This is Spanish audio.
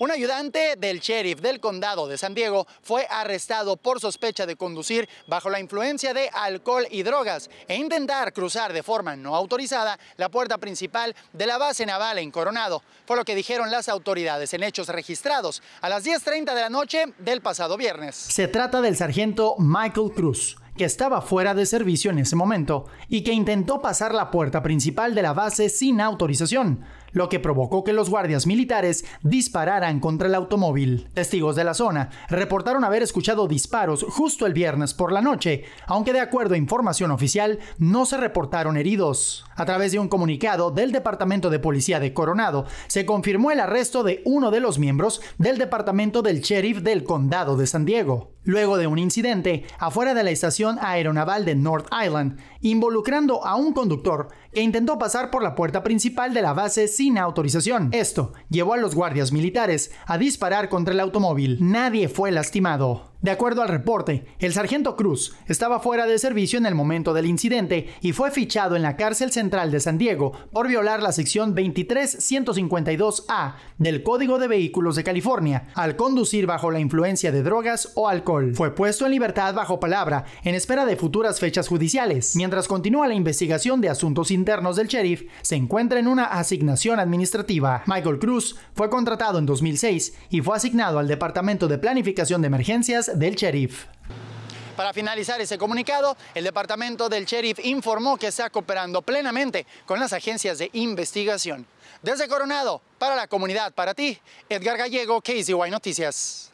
Un ayudante del sheriff del condado de San Diego fue arrestado por sospecha de conducir bajo la influencia de alcohol y drogas e intentar cruzar de forma no autorizada la puerta principal de la base naval en Coronado, Fue lo que dijeron las autoridades en hechos registrados a las 10.30 de la noche del pasado viernes. Se trata del sargento Michael Cruz que estaba fuera de servicio en ese momento y que intentó pasar la puerta principal de la base sin autorización, lo que provocó que los guardias militares dispararan contra el automóvil. Testigos de la zona reportaron haber escuchado disparos justo el viernes por la noche, aunque de acuerdo a información oficial no se reportaron heridos. A través de un comunicado del Departamento de Policía de Coronado, se confirmó el arresto de uno de los miembros del Departamento del Sheriff del Condado de San Diego, luego de un incidente afuera de la estación aeronaval de North Island, involucrando a un conductor que intentó pasar por la puerta principal de la base sin autorización. Esto llevó a los guardias militares a disparar contra el automóvil. Nadie fue lastimado. De acuerdo al reporte, el sargento Cruz estaba fuera de servicio en el momento del incidente y fue fichado en la cárcel central de San Diego por violar la sección 23152A del Código de Vehículos de California al conducir bajo la influencia de drogas o alcohol. Fue puesto en libertad bajo palabra en espera de futuras fechas judiciales. Mientras continúa la investigación de asuntos internos del sheriff, se encuentra en una asignación administrativa. Michael Cruz fue contratado en 2006 y fue asignado al Departamento de Planificación de Emergencias del sheriff. Para finalizar ese comunicado, el departamento del sheriff informó que está cooperando plenamente con las agencias de investigación. Desde Coronado, para la comunidad, para ti, Edgar Gallego, KZY Noticias.